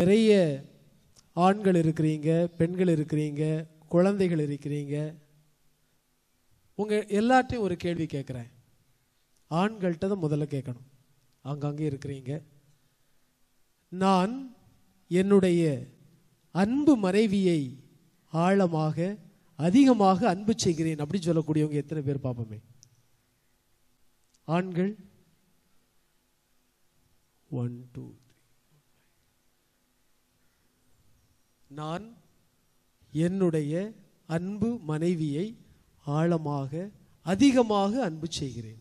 நிறைய ஆண்கள் இருக்கிறீங்க பெண்கள் இருக்கிறீங்க குழந்தைகள் இருக்கிறீங்க உங்கள் எல்லாத்தையும் ஒரு கேள்வி கேட்குறேன் ஆண்கள்கிட்ட தான் முதல்ல கேட்கணும் அங்கங்கே இருக்கிறீங்க நான் என்னுடைய அன்பு மனைவியை ஆழமாக அதிகமாக அன்பு செய்கிறேன் அப்படின்னு சொல்லக்கூடியவங்க எத்தனை பேர் பார்ப்போமே ஆண்கள் ஒன் டூ நான் என்னுடைய அன்பு மனைவியை ஆழமாக அதிகமாக அன்பு செய்கிறேன்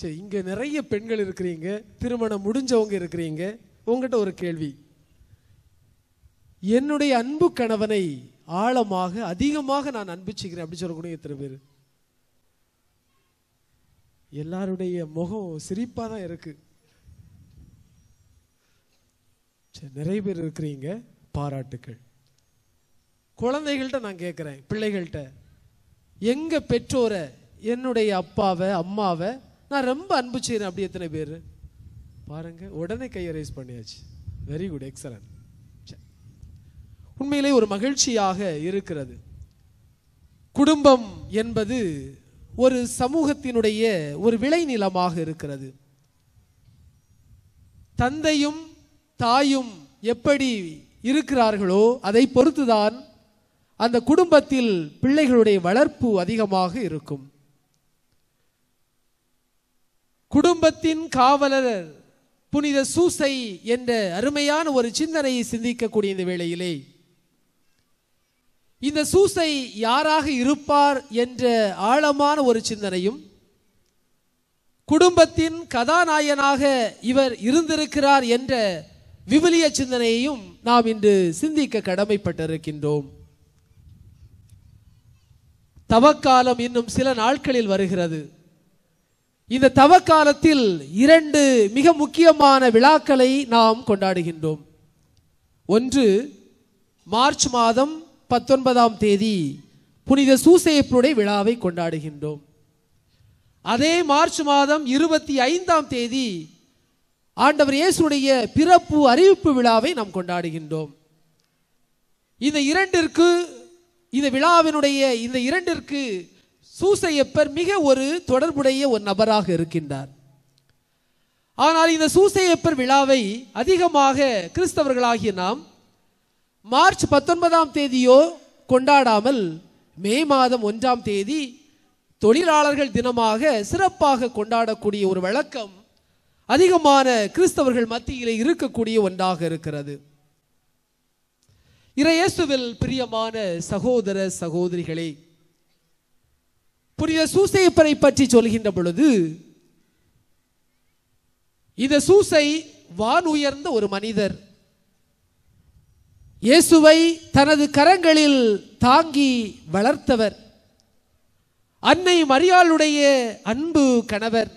சரி இங்க நிறைய பெண்கள் இருக்கிறீங்க திருமணம் முடிஞ்சவங்க இருக்கிறீங்க உங்ககிட்ட ஒரு கேள்வி என்னுடைய அன்பு கணவனை ஆழமாக அதிகமாக நான் அன்பு செய்கிறேன் அப்படின்னு சொல்லக்கூடிய எத்தனை பேர் எல்லாருடைய முகம் சிரிப்பாக தான் இருக்குது நிறைய பேர் இருக்கிறீங்க பாராட்டுக்கள் குழந்தைகள்கிட்ட நான் கேட்குறேன் பிள்ளைகள்கிட்ட எங்கள் பெற்றோரை என்னுடைய அப்பாவை அம்மாவை நான் ரொம்ப அன்பு செய்கிறேன் அப்படி எத்தனை பேர் பாருங்கள் உடனே கையை ரைஸ் பண்ணியாச்சு வெரி குட் எக்ஸலன்ட் உண்மையிலே ஒரு மகிழ்ச்சியாக இருக்கிறது குடும்பம் என்பது ஒரு சமூகத்தினுடைய ஒரு விளைநிலமாக இருக்கிறது தந்தையும் தாயும் எப்படி இருக்கிறார்களோ அதை பொறுத்துதான் அந்த குடும்பத்தில் பிள்ளைகளுடைய வளர்ப்பு அதிகமாக இருக்கும் குடும்பத்தின் காவலர் புனித சூசை என்ற அருமையான ஒரு சிந்தனையை சிந்திக்கக்கூடிய இந்த வேளையிலே இந்த சூசை யாராக இருப்பார் என்ற ஆழமான ஒரு சிந்தனையும் குடும்பத்தின் கதாநாயகனாக இவர் இருந்திருக்கிறார் என்ற விவிலிய சிந்தனையையும் நாம் இன்று சிந்திக்க கடமைப்பட்டிருக்கின்றோம் தவக்காலம் இன்னும் சில நாட்களில் வருகிறது இந்த தவக்காலத்தில் இரண்டு மிக முக்கியமான விழாக்களை நாம் கொண்டாடுகின்றோம் ஒன்று மார்ச் மாதம் பத்தொன்பதாம் தேதி புனித சூசையப்பனுடைய விழாவை கொண்டாடுகின்றோம் அதே மார்ச் மாதம் இருபத்தி ஐந்தாம் தேதி ஆண்டவர் இயேசுடைய பிறப்பு அறிவிப்பு விழாவை நாம் கொண்டாடுகின்றோம் இந்த இரண்டிற்கு இந்த விழாவினுடைய இந்த இரண்டிற்கு சூசையப்பர் மிக ஒரு தொடர்புடைய ஒரு நபராக இருக்கின்றார் ஆனால் இந்த சூசையப்பர் விழாவை அதிகமாக கிறிஸ்தவர்களாகிய நாம் மார்ச் பத்தொன்பதாம் தேதியோ கொண்டாடாமல் மே மாதம் ஒன்றாம் தேதி தொழிலாளர்கள் தினமாக சிறப்பாக கொண்டாடக்கூடிய ஒரு வழக்கம் அதிகமான கிறிஸ்தவர்கள் மத்தியிலே இருக்கக்கூடிய ஒன்றாக இருக்கிறது இறையேசுவில் பிரியமான சகோதர சகோதரிகளே புனித சூசையப்பரை பற்றி சொல்கின்ற பொழுது இந்த சூசை வான் உயர்ந்த ஒரு மனிதர் இயேசுவை தனது கரங்களில் தாங்கி வளர்த்தவர் அன்னை மரியாளுடைய அன்பு கணவர்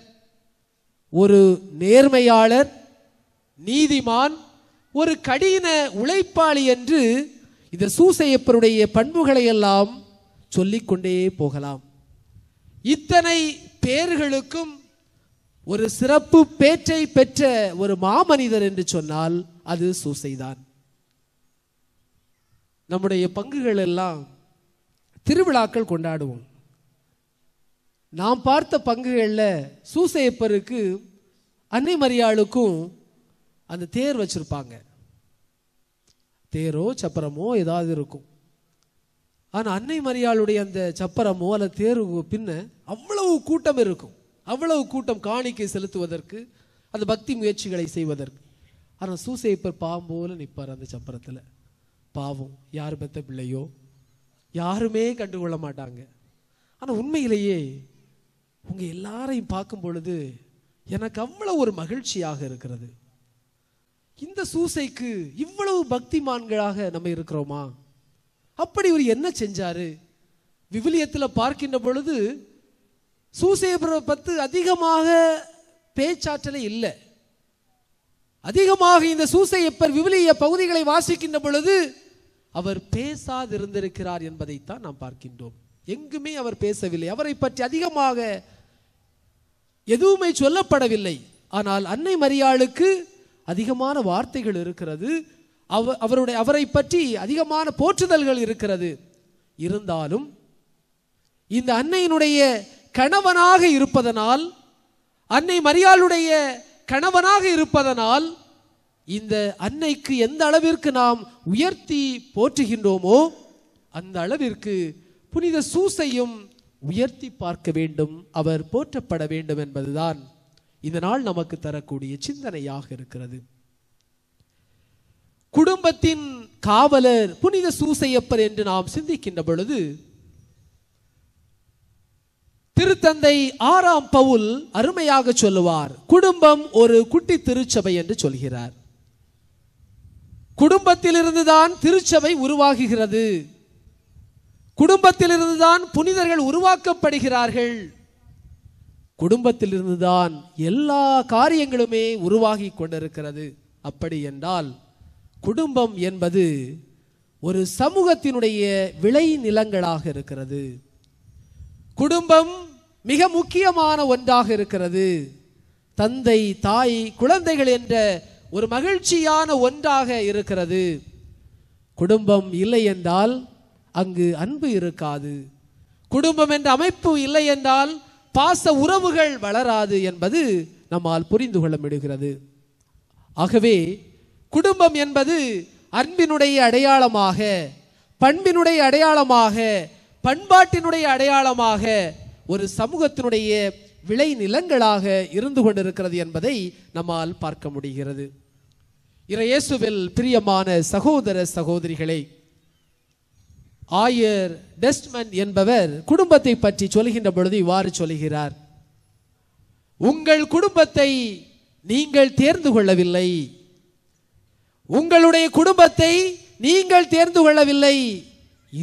ஒரு நேர்மையாளர் நீதிமான் ஒரு கடின உழைப்பாளி என்று இந்த சூசையப்பருடைய பண்புகளை எல்லாம் சொல்லிக்கொண்டே போகலாம் இத்தனை பேர்களுக்கும் ஒரு சிறப்பு பேச்சை பெற்ற ஒரு மாமனிதர் என்று சொன்னால் அது சூசைதான் நம்முடைய பங்குகள் எல்லாம் திருவிழாக்கள் கொண்டாடுவோம் நாம் பார்த்த பங்குகளில் சூசையப்பருக்கு அன்னை மரியாளுக்கும் அந்த தேர் வச்சுருப்பாங்க தேரோ சப்பரமோ ஏதாவது இருக்கும் ஆனால் அன்னை மரியாளுடைய அந்த சப்பரமோ அல்லது தேர்வு பின்ன அவ்வளவு கூட்டம் இருக்கும் அவ்வளவு கூட்டம் காணிக்கை செலுத்துவதற்கு அந்த பக்தி முயற்சிகளை செய்வதற்கு ஆனால் சூசைப்பர் பாம்போல நிற்பார் அந்த சப்பரத்தில் பாவம் யார் பெத்த பிள்ளையோ யாருமே கண்டுகொள்ள மாட்டாங்க ஆனால் உண்மையிலேயே உங்கள் எல்லாரையும் பார்க்கும் பொழுது எனக்கு அவ்வளோ ஒரு மகிழ்ச்சியாக இருக்கிறது இந்த சூசைக்கு இவ்வளவு பக்திமான்களாக நம்ம இருக்கிறோமா அப்படி ஒரு என்ன செஞ்சாரு விவிலியத்தில் பார்க்கின்ற பொழுது சூசேபரை பத்து அதிகமாக பேச்சாற்றலே இல்லை அதிகமாக இந்த சூசையப்பர் விவிலிய பகுதிகளை வாசிக்கின்ற பொழுது அவர் பேசாதிருந்திருக்கிறார் என்பதைத்தான் நாம் பார்க்கின்றோம் எங்குமே அவர் பேசவில்லை அவரை பற்றி அதிகமாக எதுவுமே சொல்லப்படவில்லை ஆனால் அன்னை மரியாளுக்கு அதிகமான வார்த்தைகள் இருக்கிறது அவ அவருடைய அவரை பற்றி அதிகமான போற்றுதல்கள் இருக்கிறது இருந்தாலும் இந்த அன்னையினுடைய கணவனாக இருப்பதனால் அன்னை மரியாளுடைய கணவனாக இருப்பதனால் இந்த அன்னைக்கு எந்த அளவிற்கு நாம் உயர்த்தி போற்றுகின்றோமோ அந்த அளவிற்கு புனித சூசையும் உயர்த்தி பார்க்க வேண்டும் அவர் போற்றப்பட வேண்டும் என்பதுதான் இந்த நாள் நமக்கு தரக்கூடிய சிந்தனையாக இருக்கிறது குடும்பத்தின் காவலர் புனித சூசையப்பர் என்று நாம் சிந்திக்கின்ற பொழுது திருத்தந்தை ஆறாம் பவுல் அருமையாக சொல்லுவார் குடும்பம் ஒரு குட்டி திருச்சபை என்று சொல்கிறார் குடும்பத்திலிருந்துதான் திருச்சபை உருவாகுகிறது குடும்பத்திலிருந்துதான் புனிதர்கள் உருவாக்கப்படுகிறார்கள் குடும்பத்திலிருந்துதான் எல்லா காரியங்களுமே உருவாகி கொண்டிருக்கிறது அப்படி என்றால் குடும்பம் என்பது ஒரு சமூகத்தினுடைய விளை நிலங்களாக இருக்கிறது குடும்பம் மிக முக்கியமான ஒன்றாக இருக்கிறது தந்தை தாய் குழந்தைகள் என்ற ஒரு மகிழ்ச்சியான ஒன்றாக இருக்கிறது குடும்பம் இல்லை என்றால் அங்கு அன்பு இருக்காது குடும்பம் என்ற அமைப்பு இல்லை என்றால் பாச உறவுகள் வளராது என்பது நம்மால் புரிந்து கொள்ள முடிகிறது ஆகவே குடும்பம் என்பது அன்பினுடைய அடையாளமாக பண்பினுடைய அடையாளமாக பண்பாட்டினுடைய அடையாளமாக ஒரு சமூகத்தினுடைய விளை நிலங்களாக இருந்து கொண்டிருக்கிறது என்பதை நம்மால் பார்க்க முடிகிறது இறையேசுவில் பிரியமான சகோதர சகோதரிகளை ஆயர் டெஸ்ட்மன் என்பவர் குடும்பத்தை பற்றி சொல்கின்ற பொழுது இவ்வாறு சொல்கிறார் உங்கள் குடும்பத்தை நீங்கள் தேர்ந்து கொள்ளவில்லை உங்களுடைய குடும்பத்தை நீங்கள் தேர்ந்து கொள்ளவில்லை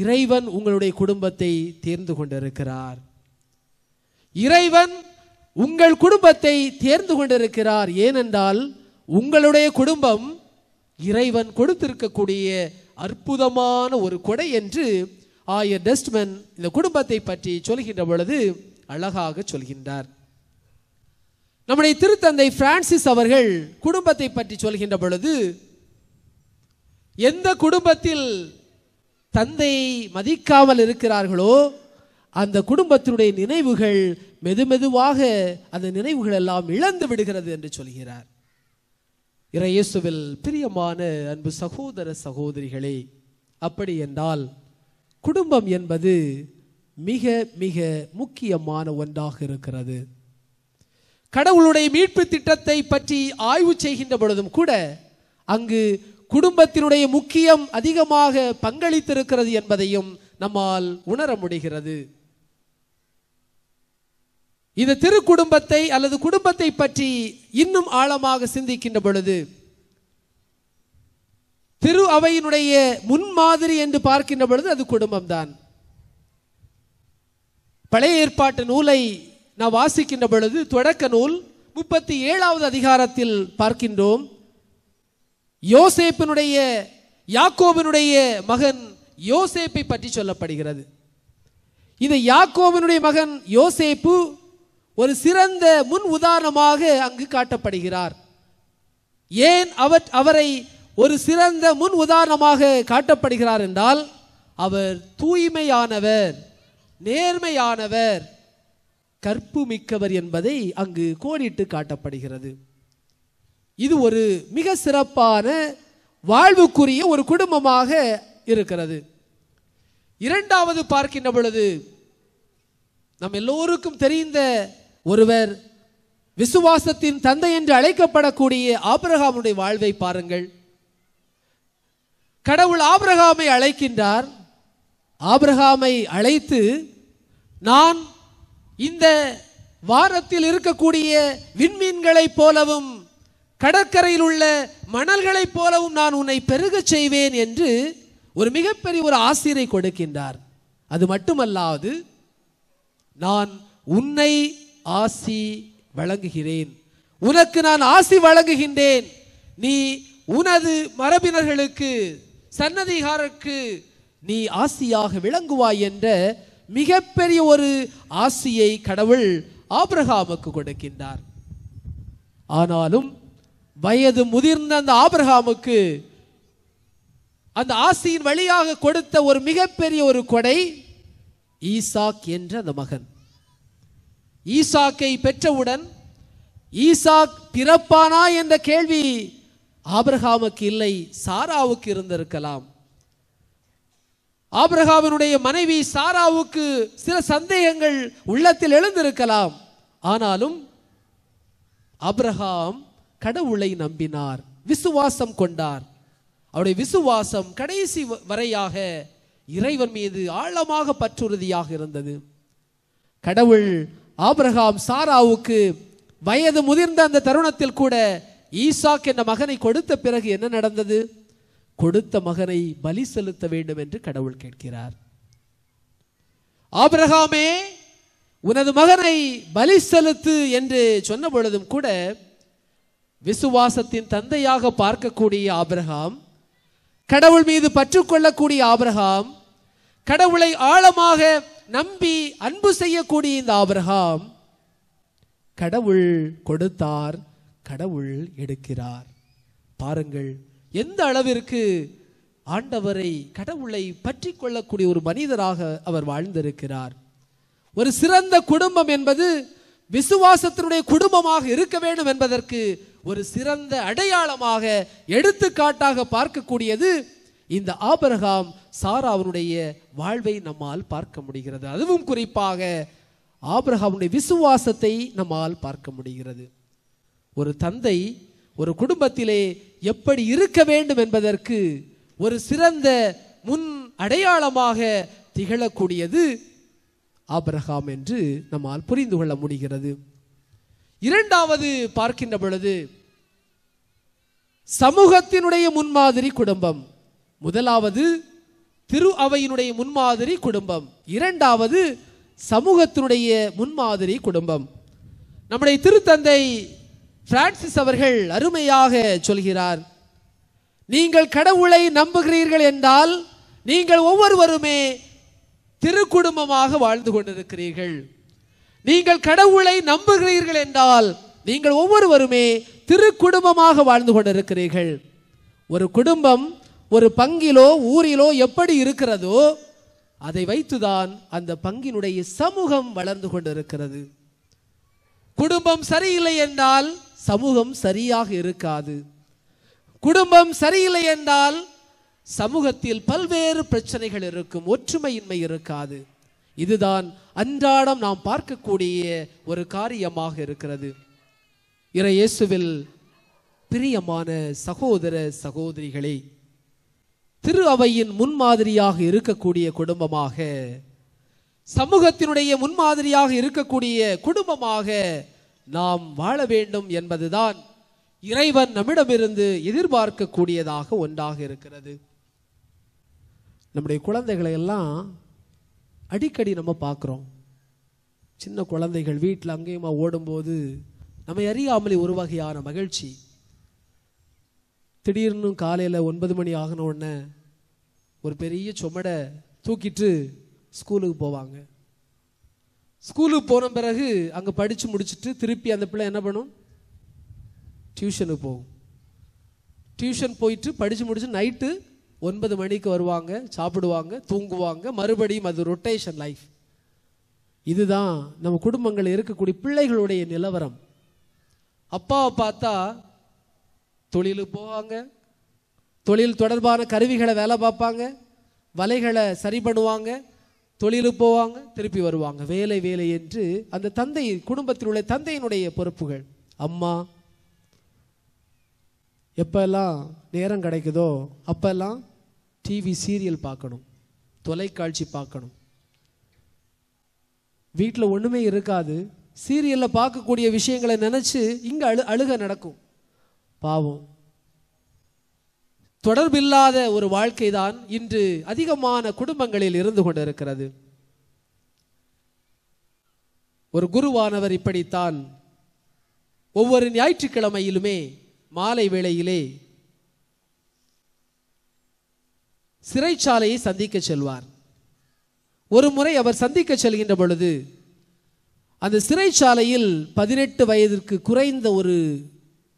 இறைவன் உங்களுடைய குடும்பத்தை தேர்ந்து கொண்டிருக்கிறார் இறைவன் உங்கள் குடும்பத்தை தேர்ந்து கொண்டிருக்கிறார் ஏனென்றால் உங்களுடைய குடும்பம் இறைவன் கொடுத்திருக்கக்கூடிய அற்புதமான ஒரு கொடை என்று ஆயர் டஸ்ட்மென் இந்த குடும்பத்தை பற்றி சொல்கின்ற பொழுது அழகாக சொல்கின்றார் நம்முடைய திருத்தந்தை பிரான்சிஸ் அவர்கள் குடும்பத்தை பற்றி சொல்கின்ற பொழுது எந்த குடும்பத்தில் தந்தை மதிக்காமல் இருக்கிறார்களோ அந்த குடும்பத்தினுடைய நினைவுகள் மெதுமெதுவாக அந்த நினைவுகள் எல்லாம் இழந்து விடுகிறது என்று சொல்கிறார் இறையேசுவில் பிரியமான அன்பு சகோதர சகோதரிகளே அப்படி என்றால் குடும்பம் என்பது மிக மிக முக்கியமான ஒன்றாக இருக்கிறது கடவுளுடைய மீட்பு திட்டத்தை பற்றி ஆய்வு செய்கின்ற பொழுதும் கூட அங்கு குடும்பத்தினுடைய முக்கியம் அதிகமாக பங்களித்திருக்கிறது என்பதையும் நம்மால் உணர முடிகிறது இது குடும்பத்தை அல்லது குடும்பத்தை பற்றி இன்னும் ஆழமாக சிந்திக்கின்ற பொழுது திரு அவையினுடைய முன்மாதிரி என்று பார்க்கின்ற பொழுது அது குடும்பம்தான் பழைய ஏற்பாட்டு நூலை நாம் வாசிக்கின்ற பொழுது தொடக்க நூல் முப்பத்தி ஏழாவது அதிகாரத்தில் பார்க்கின்றோம் யோசேப்பினுடைய யாக்கோபினுடைய மகன் யோசேப்பை பற்றி சொல்லப்படுகிறது இது யாக்கோவினுடைய மகன் யோசேப்பு ஒரு சிறந்த முன் உதாரணமாக அங்கு காட்டப்படுகிறார் ஏன் அவர் அவரை ஒரு சிறந்த முன் உதாரணமாக காட்டப்படுகிறார் என்றால் அவர் தூய்மையானவர் நேர்மையானவர் கற்பு மிக்கவர் என்பதை அங்கு கோடிட்டு காட்டப்படுகிறது இது ஒரு மிக சிறப்பான வாழ்வுக்குரிய ஒரு குடும்பமாக இருக்கிறது இரண்டாவது பார்க்கின்ற பொழுது நம் எல்லோருக்கும் தெரிந்த ஒருவர் விசுவாசத்தின் தந்தை என்று அழைக்கப்படக்கூடிய ஆபிரகாமுடைய வாழ்வை பாருங்கள் கடவுள் ஆபிரகாமை அழைக்கின்றார் ஆபிரகாமை அழைத்து நான் இந்த வாரத்தில் இருக்கக்கூடிய விண்மீன்களைப் போலவும் கடற்கரையில் உள்ள மணல்களைப் போலவும் நான் உன்னை பெருகச் செய்வேன் என்று ஒரு மிகப்பெரிய ஒரு ஆசிரியை கொடுக்கின்றார் அது மட்டுமல்லாது நான் உன்னை ஆசி வழங்குகிறேன் உனக்கு நான் ஆசி வழங்குகின்றேன் நீ உனது மரபினர்களுக்கு சன்னதிகாரருக்கு நீ ஆசியாக விளங்குவாய் என்ற மிகப்பெரிய ஒரு ஆசியை கடவுள் ஆபிரகாமுக்கு கொடுக்கின்றார் ஆனாலும் வயது முதிர்ந்த அந்த ஆபிரகாமுக்கு அந்த ஆசியின் வழியாக கொடுத்த ஒரு மிகப்பெரிய ஒரு கொடை ஈசாக் என்ற அந்த மகன் ஈசாக்கை பெற்றவுடன் ஈசாக் பிறப்பானா என்ற கேள்வி ஆபிரகாமுக்கு இல்லை சாராவுக்கு இருந்திருக்கலாம் ஆபிரகாமினுடைய மனைவி சாராவுக்கு சில சந்தேகங்கள் உள்ளத்தில் எழுந்திருக்கலாம் ஆனாலும் அப்ரஹாம் கடவுளை நம்பினார் விசுவாசம் கொண்டார் அவருடைய விசுவாசம் கடைசி வரையாக இறைவன் மீது ஆழமாக பற்றுறுதியாக இருந்தது கடவுள் ஆபிரகாம் சாராவுக்கு வயது முதிர்ந்த அந்த தருணத்தில் கூட ஈசாக் என்ற மகனை கொடுத்த பிறகு என்ன நடந்தது கொடுத்த மகனை பலி செலுத்த வேண்டும் என்று கடவுள் கேட்கிறார் ஆபிரகாமே உனது மகனை பலி செலுத்து என்று சொன்ன பொழுதும் கூட விசுவாசத்தின் தந்தையாக பார்க்கக்கூடிய ஆபிரகாம் கடவுள் மீது பற்றுக்கொள்ளக்கூடிய ஆபிரகாம் கடவுளை ஆழமாக நம்பி அன்பு செய்யக்கூடிய இந்த ஆபிரகாம் கடவுள் கொடுத்தார் கடவுள் எடுக்கிறார் பாருங்கள் எந்த அளவிற்கு ஆண்டவரை கடவுளை பற்றி கொள்ளக்கூடிய ஒரு மனிதராக அவர் வாழ்ந்திருக்கிறார் ஒரு சிறந்த குடும்பம் என்பது விசுவாசத்தினுடைய குடும்பமாக இருக்க வேண்டும் என்பதற்கு ஒரு சிறந்த அடையாளமாக எடுத்துக்காட்டாக பார்க்கக்கூடியது இந்த ஆபரகாம் சாராவனுடைய வாழ்வை நம்மால் பார்க்க முடிகிறது அதுவும் குறிப்பாக ஆபரகாவுடைய விசுவாசத்தை நம்மால் பார்க்க முடிகிறது ஒரு தந்தை ஒரு குடும்பத்திலே எப்படி இருக்க வேண்டும் என்பதற்கு ஒரு சிறந்த முன் அடையாளமாக திகழக்கூடியது ஆபரகாம் என்று நம்மால் புரிந்து கொள்ள முடிகிறது இரண்டாவது பார்க்கின்ற பொழுது சமூகத்தினுடைய முன்மாதிரி குடும்பம் முதலாவது திரு அவையினுடைய முன்மாதிரி குடும்பம் இரண்டாவது சமூகத்தினுடைய முன்மாதிரி குடும்பம் நம்முடைய திருத்தந்தை பிரான்சிஸ் அவர்கள் அருமையாக சொல்கிறார் நீங்கள் கடவுளை நம்புகிறீர்கள் என்றால் நீங்கள் ஒவ்வொருவருமே திருக்குடும்பமாக வாழ்ந்து கொண்டிருக்கிறீர்கள் நீங்கள் கடவுளை நம்புகிறீர்கள் என்றால் நீங்கள் ஒவ்வொருவருமே திருக்குடும்பமாக வாழ்ந்து கொண்டிருக்கிறீர்கள் ஒரு குடும்பம் ஒரு பங்கிலோ ஊரிலோ எப்படி இருக்கிறதோ அதை வைத்துதான் அந்த பங்கினுடைய சமூகம் வளர்ந்து கொண்டிருக்கிறது குடும்பம் சரியில்லை என்றால் சமூகம் சரியாக இருக்காது குடும்பம் சரியில்லை என்றால் சமூகத்தில் பல்வேறு பிரச்சனைகள் இருக்கும் ஒற்றுமையின்மை இருக்காது இதுதான் அன்றாடம் நாம் பார்க்கக்கூடிய ஒரு காரியமாக இருக்கிறது இறையேசுவில் பிரியமான சகோதர சகோதரிகளே திரு அவையின் முன்மாதிரியாக இருக்கக்கூடிய குடும்பமாக சமூகத்தினுடைய முன்மாதிரியாக இருக்கக்கூடிய குடும்பமாக நாம் வாழ வேண்டும் என்பதுதான் இறைவன் நம்மிடமிருந்து எதிர்பார்க்கக்கூடியதாக ஒன்றாக இருக்கிறது நம்முடைய குழந்தைகளை எல்லாம் அடிக்கடி நம்ம பார்க்குறோம் சின்ன குழந்தைகள் வீட்டில் அங்கேயுமா ஓடும்போது நம்மை அறியாமலே ஒரு வகையான மகிழ்ச்சி திடீர்னு காலையில் ஒன்பது மணி ஆகின உடனே ஒரு பெரிய சுமடை தூக்கிட்டு ஸ்கூலுக்கு போவாங்க ஸ்கூலுக்கு போன பிறகு அங்கே படித்து முடிச்சுட்டு திருப்பி அந்த பிள்ளை என்ன பண்ணும் டியூஷனுக்கு போகும் டியூஷன் போயிட்டு படித்து முடிச்சு நைட்டு ஒன்பது மணிக்கு வருவாங்க சாப்பிடுவாங்க தூங்குவாங்க மறுபடியும் அது ரொட்டேஷன் லைஃப் இதுதான் நம்ம குடும்பங்கள் இருக்கக்கூடிய பிள்ளைகளுடைய நிலவரம் அப்பாவை பார்த்தா தொழிலுக்கு போவாங்க தொழில் தொடர்பான கருவிகளை வேலை பார்ப்பாங்க வலைகளை சரி பண்ணுவாங்க தொழிலுக்கு போவாங்க திருப்பி வருவாங்க வேலை வேலை என்று அந்த தந்தை குடும்பத்தில் உள்ள தந்தையினுடைய பொறுப்புகள் அம்மா எப்பெல்லாம் நேரம் கிடைக்குதோ அப்பெல்லாம் டிவி சீரியல் பார்க்கணும் தொலைக்காட்சி பார்க்கணும் வீட்டில் ஒன்றுமே இருக்காது சீரியலில் பார்க்கக்கூடிய விஷயங்களை நினச்சி இங்கே அழு அழுக நடக்கும் பாவம் தொடர்பில்லாத ஒரு வாழ்க்கை தான் இன்று அதிகமான குடும்பங்களில் இருந்து கொண்டிருக்கிறது ஒரு குருவானவர் இப்படித்தான் ஒவ்வொரு ஞாயிற்றுக்கிழமையிலுமே மாலை வேளையிலே சிறைச்சாலையை சந்திக்க செல்வார் ஒரு முறை அவர் சந்திக்க செல்கின்ற பொழுது அந்த சிறைச்சாலையில் பதினெட்டு வயதிற்கு குறைந்த ஒரு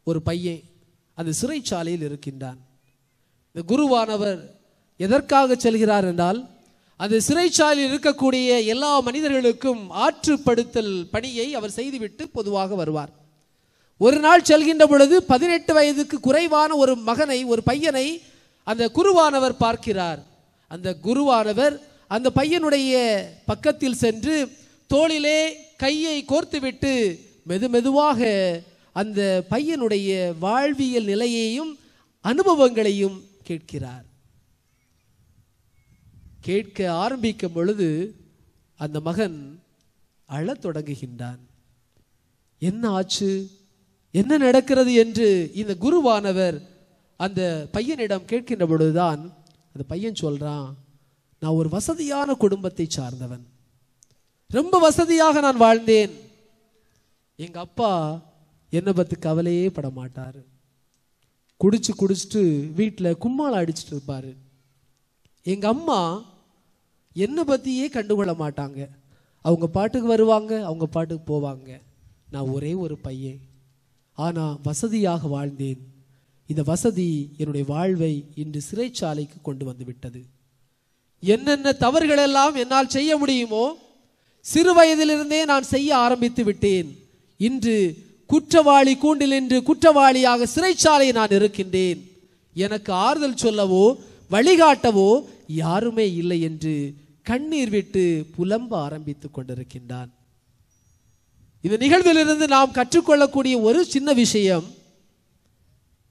ஒரு பையன் அந்த சிறைச்சாலையில் இருக்கின்றான் இந்த குருவானவர் எதற்காக செல்கிறார் என்றால் அந்த சிறைச்சாலையில் இருக்கக்கூடிய எல்லா மனிதர்களுக்கும் ஆற்றுப்படுத்தல் பணியை அவர் செய்துவிட்டு பொதுவாக வருவார் ஒரு நாள் செல்கின்ற பொழுது பதினெட்டு வயதுக்கு குறைவான ஒரு மகனை ஒரு பையனை அந்த குருவானவர் பார்க்கிறார் அந்த குருவானவர் அந்த பையனுடைய பக்கத்தில் சென்று தோளிலே கையை கோர்த்துவிட்டு மெது மெதுவாக அந்த பையனுடைய வாழ்வியல் நிலையையும் அனுபவங்களையும் கேட்கிறார் கேட்க ஆரம்பிக்கும் பொழுது அந்த மகன் அழத் தொடங்குகின்றான் என்ன ஆச்சு என்ன நடக்கிறது என்று இந்த குருவானவர் அந்த பையனிடம் கேட்கின்ற பொழுதுதான் அந்த பையன் சொல்றான் நான் ஒரு வசதியான குடும்பத்தை சார்ந்தவன் ரொம்ப வசதியாக நான் வாழ்ந்தேன் எங்க அப்பா என்னை பற்றி கவலையே பட மாட்டார் குடிச்சு குடிச்சிட்டு வீட்டில் கும்மாளம் அடிச்சுட்டு இருப்பார் எங்கள் அம்மா என்னை பற்றியே கண்டுகொள்ள மாட்டாங்க அவங்க பாட்டுக்கு வருவாங்க அவங்க பாட்டுக்கு போவாங்க நான் ஒரே ஒரு பையன் ஆனால் வசதியாக வாழ்ந்தேன் இந்த வசதி என்னுடைய வாழ்வை இன்று சிறைச்சாலைக்கு கொண்டு வந்து விட்டது என்னென்ன தவறுகளெல்லாம் என்னால் செய்ய முடியுமோ சிறு வயதிலிருந்தே நான் செய்ய ஆரம்பித்து விட்டேன் இன்று குற்றவாளி கூண்டில் என்று குற்றவாளியாக சிறைச்சாலை நான் இருக்கின்றேன் எனக்கு ஆறுதல் சொல்லவோ வழிகாட்டவோ யாருமே இல்லை என்று கண்ணீர் விட்டு புலம்ப ஆரம்பித்துக் கொண்டிருக்கின்றான் இந்த நிகழ்விலிருந்து நாம் கற்றுக்கொள்ளக்கூடிய ஒரு சின்ன விஷயம்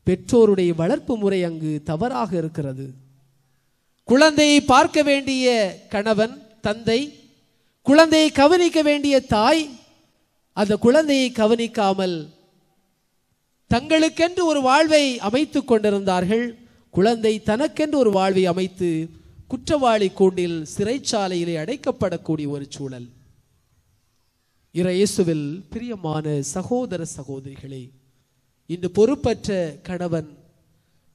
பெற்றோருடைய வளர்ப்பு முறை அங்கு தவறாக இருக்கிறது குழந்தையை பார்க்க வேண்டிய கணவன் தந்தை குழந்தையை கவனிக்க வேண்டிய தாய் அந்த குழந்தையை கவனிக்காமல் தங்களுக்கென்று ஒரு வாழ்வை அமைத்து கொண்டிருந்தார்கள் குழந்தை தனக்கென்று ஒரு வாழ்வை அமைத்து குற்றவாளி கூண்டில் சிறைச்சாலையிலே அடைக்கப்படக்கூடிய ஒரு சூழல் இறையேசுவில் பிரியமான சகோதர சகோதரிகளே இந்த பொறுப்பற்ற கணவன்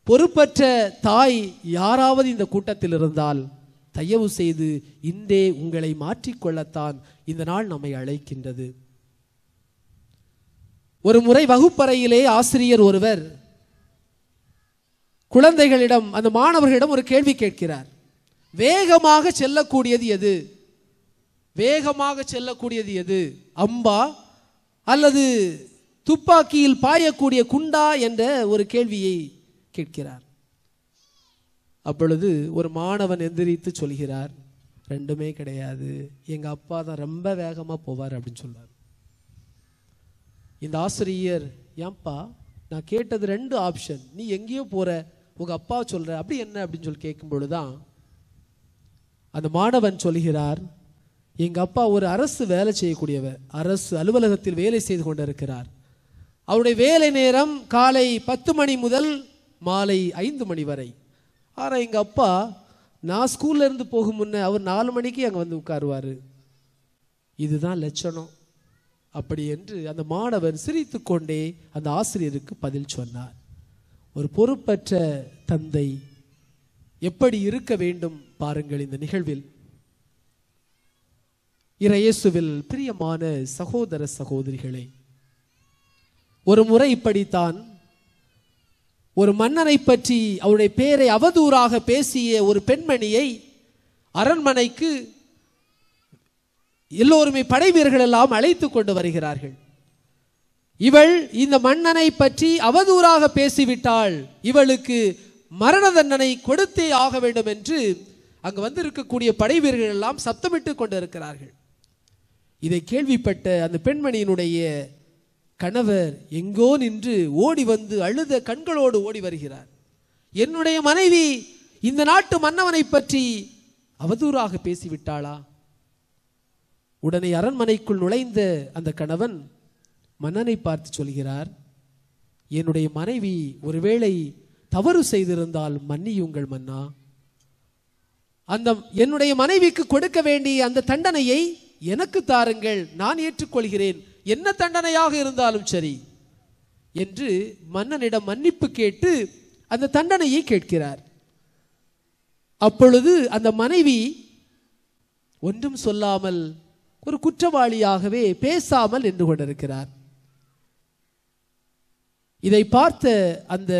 பொறுப்பற்ற தாய் யாராவது இந்த கூட்டத்தில் இருந்தால் தயவு செய்து இன்றே உங்களை மாற்றிக்கொள்ளத்தான் இந்த நாள் நம்மை அழைக்கின்றது ஒரு முறை வகுப்பறையிலே ஆசிரியர் ஒருவர் குழந்தைகளிடம் அந்த மாணவர்களிடம் ஒரு கேள்வி கேட்கிறார் வேகமாக செல்லக்கூடியது எது வேகமாக செல்லக்கூடியது எது அம்பா அல்லது துப்பாக்கியில் பாயக்கூடிய குண்டா என்ற ஒரு கேள்வியை கேட்கிறார் அப்பொழுது ஒரு மாணவன் எந்திரித்து சொல்கிறார் ரெண்டுமே கிடையாது எங்கள் அப்பா தான் ரொம்ப வேகமாக போவார் அப்படின்னு சொல்வார் இந்த ஆசிரியர் ஏன்பா நான் கேட்டது ரெண்டு ஆப்ஷன் நீ எங்கேயோ போகிற உங்கள் அப்பா சொல்கிற அப்படி என்ன அப்படின்னு சொல்லி கேட்கும்பொழுது தான் அந்த மாணவன் சொல்கிறார் எங்கள் அப்பா ஒரு அரசு வேலை செய்யக்கூடியவர் அரசு அலுவலகத்தில் வேலை செய்து கொண்டிருக்கிறார் அவருடைய வேலை நேரம் காலை பத்து மணி முதல் மாலை ஐந்து மணி வரை ஆனால் எங்கள் அப்பா நான் ஸ்கூல்லேருந்து போகும் முன்னே அவர் நாலு மணிக்கு அங்கே வந்து உட்காருவார் இதுதான் லட்சணம் அப்படி என்று அந்த மாணவன் சிரித்து கொண்டே அந்த ஆசிரியருக்கு பதில் சொன்னார் ஒரு பொறுப்பற்ற தந்தை எப்படி இருக்க வேண்டும் பாருங்கள் இந்த நிகழ்வில் இறையேசுவில் பிரியமான சகோதர சகோதரிகளை ஒரு முறை இப்படித்தான் ஒரு மன்னனை பற்றி அவருடைய பெயரை அவதூறாக பேசிய ஒரு பெண்மணியை அரண்மனைக்கு எல்லோருமே படை வீரர்கள் எல்லாம் அழைத்து கொண்டு வருகிறார்கள் இவள் இந்த மன்னனை பற்றி அவதூறாக பேசிவிட்டாள் இவளுக்கு மரண தண்டனை கொடுத்தே ஆக வேண்டும் என்று அங்கு வந்திருக்கக்கூடிய படை வீரர்கள் எல்லாம் சப்தமிட்டு கொண்டிருக்கிறார்கள் இதை கேள்விப்பட்ட அந்த பெண்மணியினுடைய கணவர் எங்கோ நின்று ஓடி வந்து அழுத கண்களோடு ஓடி வருகிறார் என்னுடைய மனைவி இந்த நாட்டு மன்னவனை பற்றி அவதூறாக பேசிவிட்டாளா உடனே அரண்மனைக்குள் நுழைந்த அந்த கணவன் மன்னனை பார்த்து சொல்கிறார் என்னுடைய மனைவி ஒருவேளை தவறு செய்திருந்தால் மன்னியுங்கள் மன்னா அந்த என்னுடைய மனைவிக்கு கொடுக்க வேண்டிய அந்த தண்டனையை எனக்கு தாருங்கள் நான் ஏற்றுக்கொள்கிறேன் என்ன தண்டனையாக இருந்தாலும் சரி என்று மன்னனிடம் மன்னிப்பு கேட்டு அந்த தண்டனையை கேட்கிறார் அப்பொழுது அந்த மனைவி ஒன்றும் சொல்லாமல் ஒரு குற்றவாளியாகவே பேசாமல் நின்று கொண்டிருக்கிறார் இதை பார்த்த அந்த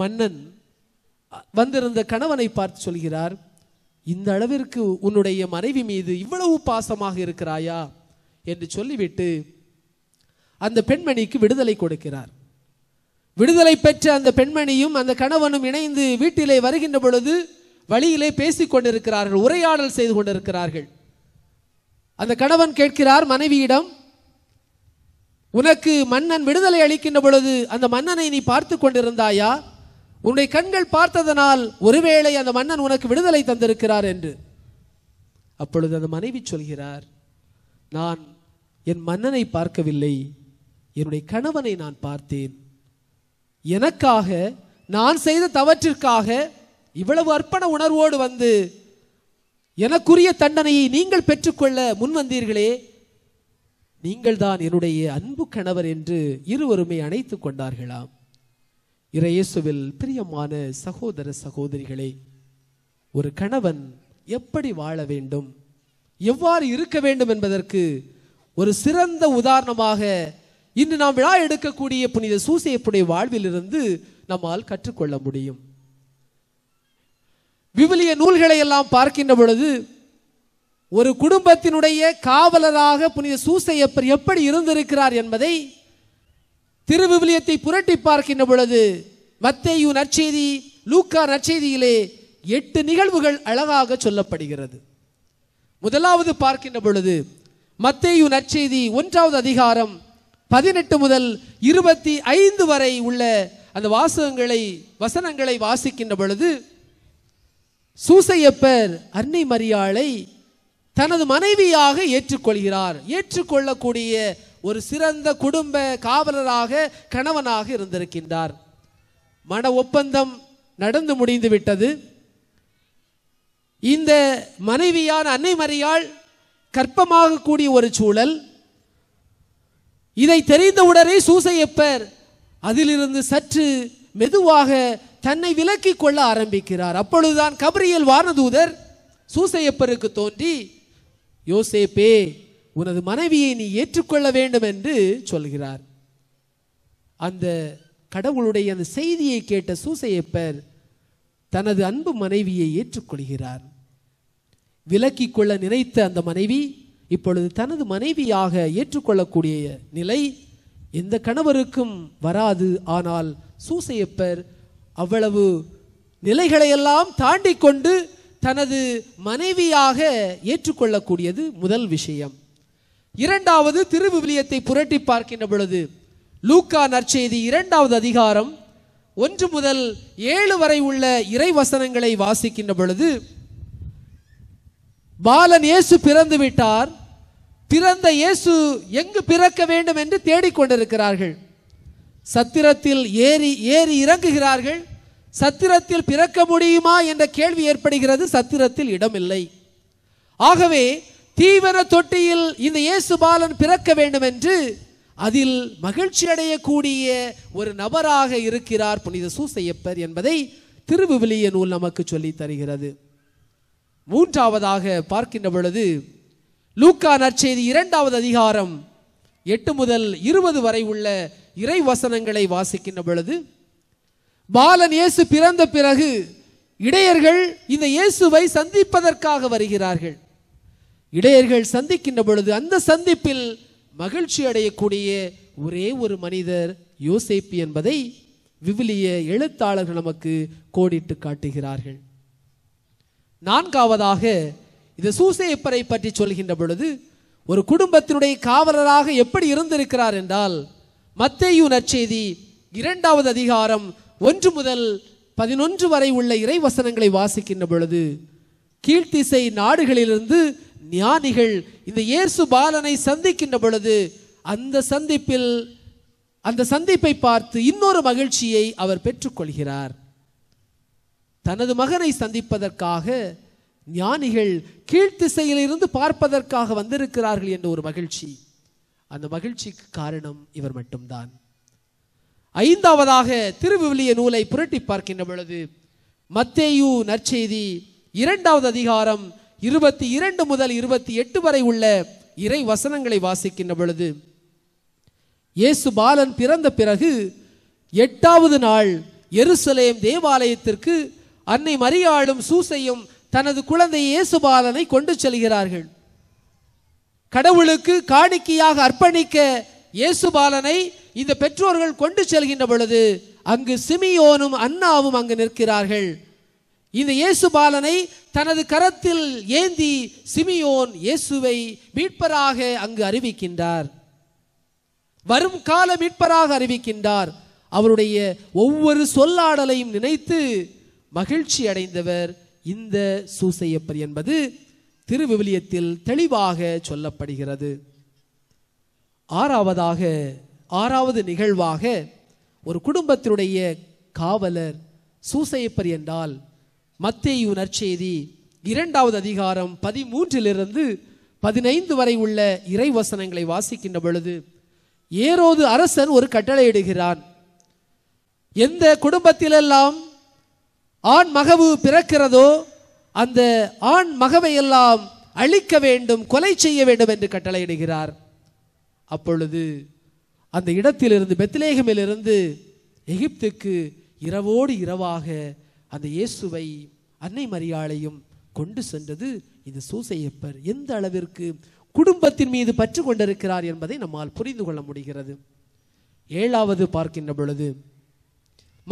மன்னன் வந்திருந்த கணவனை பார்த்து சொல்கிறார் இந்த அளவிற்கு உன்னுடைய மனைவி மீது இவ்வளவு பாசமாக இருக்கிறாயா என்று சொல்லிவிட்டு அந்த பெண்மணிக்கு விடுதலை கொடுக்கிறார் விடுதலை பெற்ற அந்த பெண்மணியும் அந்த கணவனும் இணைந்து வீட்டிலே வருகின்ற பொழுது வழியிலே பேசிக் கொண்டிருக்கிறார்கள் உரையாடல் செய்து கொண்டிருக்கிறார்கள் அந்த கணவன் கேட்கிறார் மனைவியிடம் உனக்கு மன்னன் விடுதலை அளிக்கின்ற பொழுது அந்த மன்னனை நீ பார்த்து கொண்டிருந்தாயா உன்னுடைய கண்கள் பார்த்ததனால் ஒருவேளை அந்த மன்னன் உனக்கு விடுதலை தந்திருக்கிறார் என்று அப்பொழுது அந்த மனைவி சொல்கிறார் நான் என் மன்னனை பார்க்கவில்லை என்னுடைய கணவனை நான் பார்த்தேன் எனக்காக நான் செய்த தவற்றிற்காக இவ்வளவு அர்ப்பண உணர்வோடு வந்து எனக்குரிய தண்டனையை நீங்கள் பெற்றுக்கொள்ள முன் வந்தீர்களே நீங்கள் தான் என்னுடைய அன்பு கணவர் என்று இருவருமே அணைத்து கொண்டார்களாம் இறையேசுவில் பிரியமான சகோதர சகோதரிகளே ஒரு கணவன் எப்படி வாழ வேண்டும் எவ்வாறு இருக்க வேண்டும் என்பதற்கு ஒரு சிறந்த உதாரணமாக இன்று நாம் விழா எடுக்கக்கூடிய புனித சூசையப்புடைய வாழ்விலிருந்து நம்மால் கற்றுக்கொள்ள முடியும் விவிலிய நூல்களை எல்லாம் பார்க்கின்ற பொழுது ஒரு குடும்பத்தினுடைய காவலராக புனித சூசையப்பர் எப்படி இருந்திருக்கிறார் என்பதை திருவிவிலியத்தை புரட்டி பார்க்கின்ற பொழுது மத்தேயு நற்செய்தி லூக்கா நற்செய்தியிலே எட்டு நிகழ்வுகள் அழகாக சொல்லப்படுகிறது முதலாவது பார்க்கின்ற பொழுது மத்தேயு நற்செய்தி ஒன்றாவது அதிகாரம் பதினெட்டு முதல் இருபத்தி ஐந்து வரை உள்ள அந்த வாசகங்களை வசனங்களை வாசிக்கின்ற பொழுது சூசையப்பர் அன்னை மரியாளை தனது மனைவியாக ஏற்றுக்கொள்கிறார் ஏற்றுக்கொள்ளக்கூடிய ஒரு சிறந்த குடும்ப காவலராக கணவனாக இருந்திருக்கின்றார் மன ஒப்பந்தம் நடந்து முடிந்து விட்டது இந்த மனைவியான அன்னை மரியாள் கற்பமாக கூடிய ஒரு சூழல் இதை தெரிந்தவுடனே சூசையப்பர் அதிலிருந்து சற்று மெதுவாக தன்னை விலக்கி கொள்ள ஆரம்பிக்கிறார் அப்பொழுதுதான் கபரியல் வானதூதர் சூசையப்பருக்கு தோன்றி யோசேப்பே உனது மனைவியை நீ ஏற்றுக்கொள்ள வேண்டும் என்று சொல்கிறார் அந்த கடவுளுடைய அந்த செய்தியை கேட்ட சூசையப்பர் தனது அன்பு மனைவியை ஏற்றுக்கொள்கிறார் விலக்கி கொள்ள நினைத்த அந்த மனைவி இப்பொழுது தனது மனைவியாக ஏற்றுக்கொள்ளக்கூடிய நிலை எந்த கணவருக்கும் வராது ஆனால் சூசையப்பர் அவ்வளவு நிலைகளையெல்லாம் தாண்டி கொண்டு தனது மனைவியாக ஏற்றுக்கொள்ளக்கூடியது முதல் விஷயம் இரண்டாவது திருவிவிலியத்தை புரட்டி பார்க்கின்ற பொழுது லூக்கா நற்செய்தி இரண்டாவது அதிகாரம் ஒன்று முதல் ஏழு வரை உள்ள இறை வசனங்களை வாசிக்கின்ற பொழுது பாலன் இயேசு பிறந்து விட்டார் பிறந்த இயேசு எங்கு பிறக்க வேண்டும் என்று தேடிக்கொண்டிருக்கிறார்கள் சத்திரத்தில் ஏறி ஏறி இறங்குகிறார்கள் சத்திரத்தில் பிறக்க முடியுமா என்ற கேள்வி ஏற்படுகிறது சத்திரத்தில் இடமில்லை ஆகவே தீவன தொட்டியில் இந்த இயேசு பாலன் பிறக்க வேண்டும் என்று அதில் மகிழ்ச்சி அடையக்கூடிய ஒரு நபராக இருக்கிறார் புனித சூசையப்பர் என்பதை திருவிவிலிய நூல் நமக்கு சொல்லி தருகிறது மூன்றாவதாக பார்க்கின்ற பொழுது லூக்கா நற்செய்தி இரண்டாவது அதிகாரம் எட்டு முதல் இருபது வரை உள்ள இறை வசனங்களை வாசிக்கின்ற பொழுது பாலன் இயேசு பிறந்த பிறகு இடையர்கள் இந்த இயேசுவை சந்திப்பதற்காக வருகிறார்கள் இடையர்கள் சந்திக்கின்ற பொழுது அந்த சந்திப்பில் மகிழ்ச்சி அடையக்கூடிய ஒரே ஒரு மனிதர் யோசேப்பு என்பதை விவிலிய எழுத்தாளர்கள் நமக்கு கோடிட்டு காட்டுகிறார்கள் நான்காவதாக இந்த சூசையப்பரை பற்றி சொல்கின்ற பொழுது ஒரு குடும்பத்தினுடைய காவலராக எப்படி இருந்திருக்கிறார் என்றால் மத்தேயு நற்செய்தி இரண்டாவது அதிகாரம் ஒன்று முதல் பதினொன்று வரை உள்ள இறைவசனங்களை வாசிக்கின்ற பொழுது கீழ்த்திசை நாடுகளிலிருந்து ஞானிகள் இந்த இயேசு பாலனை சந்திக்கின்ற பொழுது அந்த சந்திப்பில் அந்த சந்திப்பை பார்த்து இன்னொரு மகிழ்ச்சியை அவர் பெற்றுக்கொள்கிறார் தனது மகனை சந்திப்பதற்காக ஞானிகள் கீழ்த்திசையிலிருந்து பார்ப்பதற்காக வந்திருக்கிறார்கள் என்ற ஒரு மகிழ்ச்சி அந்த மகிழ்ச்சிக்கு காரணம் இவர் மட்டும்தான் ஐந்தாவதாக திருவிவிலிய நூலை புரட்டி பார்க்கின்ற பொழுது மத்தேயு நற்செய்தி இரண்டாவது அதிகாரம் இருபத்தி இரண்டு முதல் இருபத்தி எட்டு வரை உள்ள இறை வசனங்களை வாசிக்கின்ற பொழுது இயேசு பாலன் பிறந்த பிறகு எட்டாவது நாள் எருசலேம் தேவாலயத்திற்கு அன்னை மரியாளும் சூசையும் தனது குழந்தை இயேசுபாலனை கொண்டு செல்கிறார்கள் கடவுளுக்கு காணிக்கையாக அர்ப்பணிக்க இயேசுபாலனை இந்த பெற்றோர்கள் கொண்டு செல்கின்ற பொழுது அங்கு சிமியோனும் அண்ணாவும் அங்கு நிற்கிறார்கள் இந்த இயேசுபாலனை தனது கரத்தில் ஏந்தி சிமியோன் இயேசுவை மீட்பராக அங்கு அறிவிக்கின்றார் வரும் கால மீட்பராக அறிவிக்கின்றார் அவருடைய ஒவ்வொரு சொல்லாடலையும் நினைத்து மகிழ்ச்சி அடைந்தவர் இந்த சூசையப்பர் என்பது திருவிவிலியத்தில் தெளிவாக சொல்லப்படுகிறது ஆறாவதாக ஆறாவது நிகழ்வாக ஒரு குடும்பத்தினுடைய காவலர் சூசையப்பர் என்றால் மத்தேயு நற்செய்தி இரண்டாவது அதிகாரம் பதிமூன்றிலிருந்து பதினைந்து வரை உள்ள இறைவசனங்களை வாசிக்கின்ற பொழுது ஏரோது அரசன் ஒரு கட்டளையிடுகிறான் எந்த குடும்பத்திலெல்லாம் ஆண் மகவு பிறக்கிறதோ அந்த ஆண் மகவை எல்லாம் அழிக்க வேண்டும் கொலை செய்ய வேண்டும் என்று கட்டளையிடுகிறார் அப்பொழுது அந்த இடத்திலிருந்து பெத்திலேகமிலிருந்து எகிப்துக்கு இரவோடு இரவாக அந்த இயேசுவை அன்னை மரியாளையும் கொண்டு சென்றது இந்த சூசையப்பர் எந்த அளவிற்கு குடும்பத்தின் மீது பற்று கொண்டிருக்கிறார் என்பதை நம்மால் புரிந்து கொள்ள முடிகிறது ஏழாவது பார்க்கின்ற பொழுது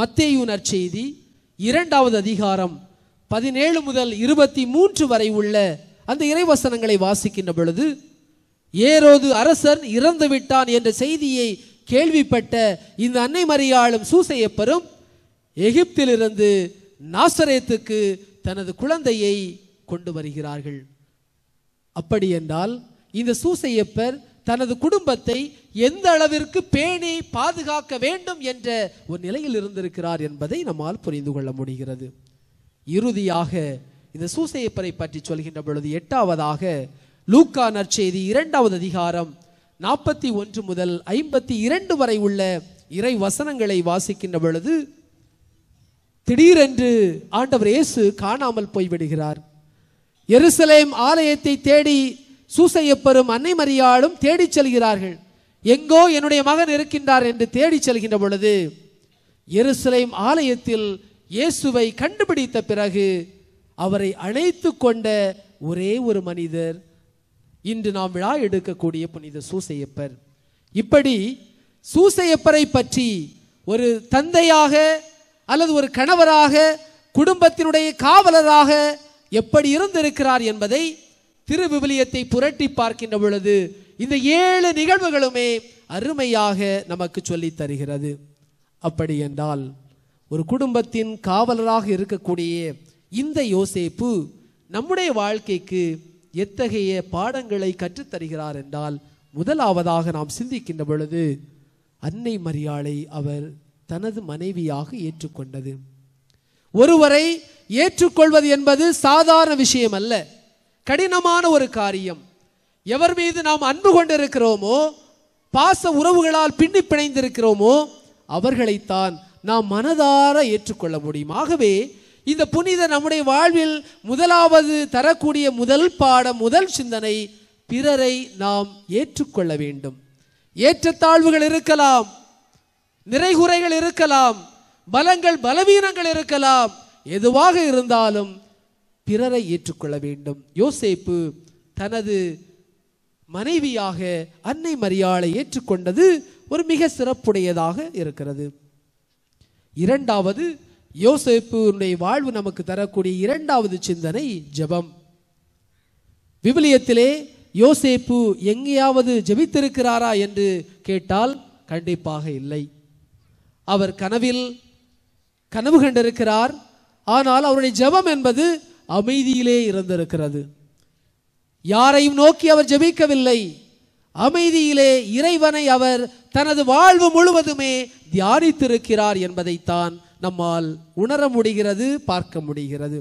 மத்தேயு நற்செய்தி இரண்டாவது அதிகாரம் பதினேழு முதல் இருபத்தி மூன்று வரை உள்ள அந்த இறைவசனங்களை வாசிக்கின்ற பொழுது ஏரோது அரசன் இறந்து விட்டான் என்ற செய்தியை கேள்விப்பட்ட இந்த அன்னை மரியாளும் சூசையப்பரும் எகிப்திலிருந்து நாசரேத்துக்கு தனது குழந்தையை கொண்டு வருகிறார்கள் அப்படி என்றால் இந்த சூசையப்பர் தனது குடும்பத்தை எந்த அளவிற்கு பேணி பாதுகாக்க வேண்டும் என்ற ஒரு நிலையில் இருந்திருக்கிறார் என்பதை நம்மால் புரிந்து கொள்ள முடிகிறது இறுதியாக இந்த சூசையப்பரை பற்றி சொல்கின்ற பொழுது எட்டாவதாக லூக்கா நற்செய்தி இரண்டாவது அதிகாரம் நாற்பத்தி ஒன்று முதல் ஐம்பத்தி இரண்டு வரை உள்ள இறை வசனங்களை வாசிக்கின்ற பொழுது திடீரென்று ஆண்டவர் இயேசு காணாமல் போய்விடுகிறார் எருசலேம் ஆலயத்தை தேடி சூசையப்பரும் அன்னை மரியாளும் தேடிச் செல்கிறார்கள் எங்கோ என்னுடைய மகன் இருக்கின்றார் என்று தேடிச் செல்கின்ற பொழுது எருசலேம் ஆலயத்தில் இயேசுவை கண்டுபிடித்த பிறகு அவரை அழைத்து கொண்ட ஒரே ஒரு மனிதர் இன்று நாம் விழா எடுக்கக்கூடிய புனித சூசையப்பர் இப்படி சூசையப்பரை பற்றி ஒரு தந்தையாக அல்லது ஒரு கணவராக குடும்பத்தினுடைய காவலராக எப்படி இருந்திருக்கிறார் என்பதை திருவிவிலியத்தை புரட்டி பார்க்கின்ற பொழுது இந்த ஏழு நிகழ்வுகளுமே அருமையாக நமக்கு சொல்லித் தருகிறது அப்படி என்றால் ஒரு குடும்பத்தின் காவலராக இருக்கக்கூடிய இந்த யோசேப்பு நம்முடைய வாழ்க்கைக்கு எத்தகைய பாடங்களை கற்றுத்தருகிறார் என்றால் முதலாவதாக நாம் சிந்திக்கின்ற பொழுது அன்னை மரியாளை அவர் தனது மனைவியாக ஏற்றுக்கொண்டது ஒருவரை ஏற்றுக்கொள்வது என்பது சாதாரண விஷயம் அல்ல கடினமான ஒரு காரியம் எவர் மீது நாம் அன்பு கொண்டிருக்கிறோமோ பாச உறவுகளால் பின்னி பிணைந்திருக்கிறோமோ அவர்களைத்தான் நாம் மனதார ஏற்றுக்கொள்ள முடியும் ஆகவே இந்த புனித நம்முடைய வாழ்வில் முதலாவது தரக்கூடிய முதல் பாடம் முதல் சிந்தனை பிறரை நாம் ஏற்றுக்கொள்ள வேண்டும் ஏற்றத்தாழ்வுகள் இருக்கலாம் நிறைகுறைகள் இருக்கலாம் பலங்கள் பலவீனங்கள் இருக்கலாம் எதுவாக இருந்தாலும் பிறரை ஏற்றுக்கொள்ள வேண்டும் யோசேப்பு தனது மனைவியாக அன்னை மரியாளை ஏற்றுக்கொண்டது ஒரு மிக சிறப்புடையதாக இருக்கிறது இரண்டாவது யோசிப்புடைய வாழ்வு நமக்கு தரக்கூடிய இரண்டாவது சிந்தனை ஜபம் விவிலியத்திலே யோசேப்பு எங்கேயாவது ஜபித்திருக்கிறாரா என்று கேட்டால் கண்டிப்பாக இல்லை அவர் கனவில் கனவு கண்டிருக்கிறார் ஆனால் அவருடைய ஜபம் என்பது அமைதியிலே இருந்திருக்கிறது யாரையும் நோக்கி அவர் ஜபிக்கவில்லை அமைதியிலே இறைவனை அவர் தனது வாழ்வு முழுவதுமே தியானித்திருக்கிறார் என்பதைத்தான் நம்மால் உணர முடிகிறது பார்க்க முடிகிறது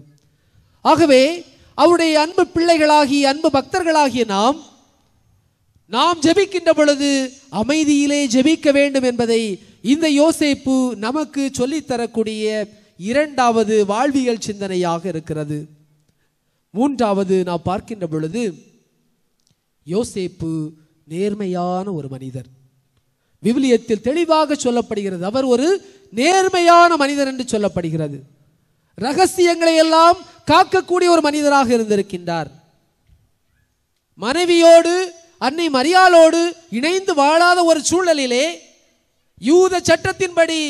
ஆகவே அவருடைய அன்பு பிள்ளைகளாகிய அன்பு பக்தர்களாகிய நாம் நாம் ஜெபிக்கின்ற பொழுது அமைதியிலே ஜெபிக்க வேண்டும் என்பதை இந்த யோசிப்பு நமக்கு சொல்லித்தரக்கூடிய இரண்டாவது வாழ்வியல் சிந்தனையாக இருக்கிறது மூன்றாவது நாம் பார்க்கின்ற பொழுது யோசேப்பு நேர்மையான ஒரு மனிதர் விவிலியத்தில் தெளிவாக சொல்லப்படுகிறது அவர் ஒரு நேர்மையான மனிதர் என்று சொல்லப்படுகிறது ரகசியங்களை எல்லாம் காக்கக்கூடிய ஒரு மனிதராக இருந்திருக்கின்றார் மனைவியோடு அன்னை மரியாளோடு இணைந்து வாழாத ஒரு சூழலிலே யூத சட்டத்தின்படி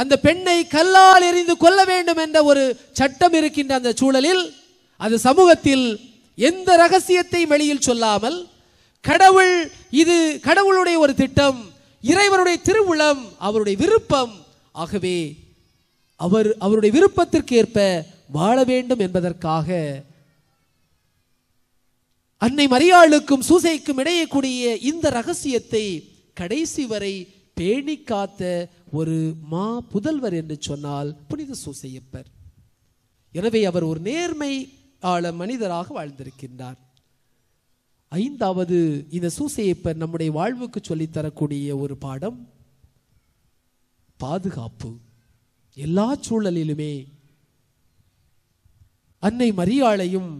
அந்த பெண்ணை கல்லால் எறிந்து கொள்ள வேண்டும் என்ற ஒரு சட்டம் இருக்கின்ற அந்த சூழலில் அது சமூகத்தில் எந்த ரகசியத்தையும் வெளியில் சொல்லாமல் கடவுள் இது கடவுளுடைய ஒரு திட்டம் இறைவனுடைய திருவுளம் அவருடைய விருப்பம் ஆகவே அவர் அவருடைய விருப்பத்திற்கு ஏற்ப வாழ வேண்டும் என்பதற்காக அன்னை மரியாளுக்கும் சூசைக்கும் இடையே கூடிய இந்த ரகசியத்தை கடைசி வரை பேணி காத்த ஒரு மா புதல்வர் என்று சொன்னால் புனித சூசையப்பர் எனவே அவர் ஒரு நேர்மை ஆள மனிதராக வாழ்ந்திருக்கின்றார் ஐந்தாவது இந்த சூசையப்பர் நம்முடைய வாழ்வுக்கு சொல்லித்தரக்கூடிய ஒரு பாடம் பாதுகாப்பு எல்லா சூழலிலுமே அன்னை மரியாளையும்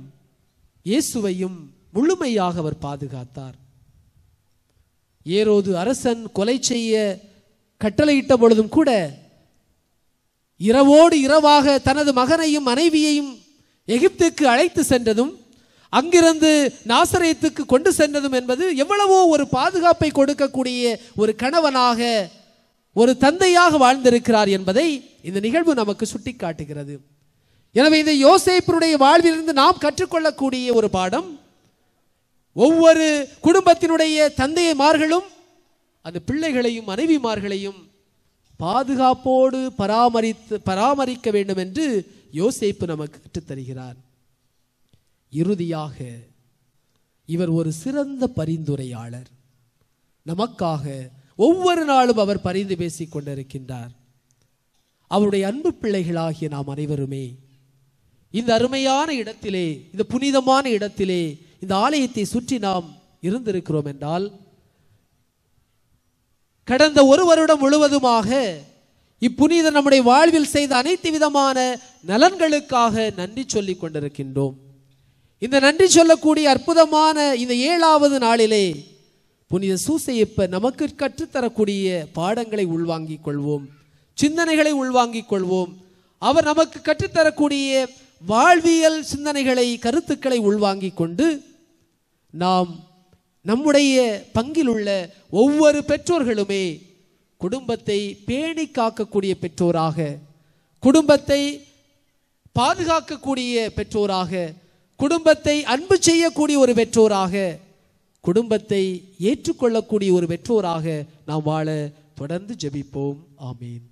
இயேசுவையும் முழுமையாக அவர் பாதுகாத்தார் ஏரோது அரசன் கொலை செய்ய கட்டளையிட்ட பொழுதும் கூட இரவோடு இரவாக தனது மகனையும் மனைவியையும் எகிப்துக்கு அழைத்து சென்றதும் அங்கிருந்து நாசரேத்துக்கு கொண்டு சென்றதும் என்பது எவ்வளவோ ஒரு பாதுகாப்பை கொடுக்கக்கூடிய ஒரு கணவனாக ஒரு தந்தையாக வாழ்ந்திருக்கிறார் என்பதை இந்த நிகழ்வு நமக்கு சுட்டி காட்டுகிறது எனவே இந்த யோசைப்பினுடைய வாழ்விலிருந்து நாம் கற்றுக்கொள்ளக்கூடிய ஒரு பாடம் ஒவ்வொரு குடும்பத்தினுடைய தந்தையமார்களும் அந்த பிள்ளைகளையும் மனைவிமார்களையும் பாதுகாப்போடு பராமரித்து பராமரிக்க வேண்டும் என்று யோசேப்பு நமக்கு கற்றுத்தருகிறார் இறுதியாக இவர் ஒரு சிறந்த பரிந்துரையாளர் நமக்காக ஒவ்வொரு நாளும் அவர் பரிந்து பேசிக் கொண்டிருக்கின்றார் அவருடைய அன்பு பிள்ளைகளாகிய நாம் அனைவருமே இந்த அருமையான இடத்திலே இந்த புனிதமான இடத்திலே இந்த ஆலயத்தை சுற்றி நாம் இருந்திருக்கிறோம் என்றால் கடந்த ஒரு வருடம் முழுவதுமாக இப்புனித நம்முடைய வாழ்வில் செய்த அனைத்து விதமான நலன்களுக்காக நன்றி சொல்லிக் கொண்டிருக்கின்றோம் இந்த நன்றி சொல்லக்கூடிய அற்புதமான இந்த ஏழாவது நாளிலே புனித சூசையப்ப நமக்கு கற்றுத்தரக்கூடிய பாடங்களை உள்வாங்கிக் கொள்வோம் சிந்தனைகளை உள்வாங்கிக் கொள்வோம் அவர் நமக்கு கற்றுத்தரக்கூடிய வாழ்வியல் சிந்தனைகளை கருத்துக்களை உள்வாங்கிக் கொண்டு நாம் நம்முடைய பங்கில் உள்ள ஒவ்வொரு பெற்றோர்களுமே குடும்பத்தை பேணி காக்கக்கூடிய பெற்றோராக குடும்பத்தை பாதுகாக்கக்கூடிய பெற்றோராக குடும்பத்தை அன்பு செய்யக்கூடிய ஒரு பெற்றோராக குடும்பத்தை ஏற்றுக்கொள்ளக்கூடிய ஒரு பெற்றோராக நாம் வாழ தொடர்ந்து ஜெபிப்போம் ஆமீன்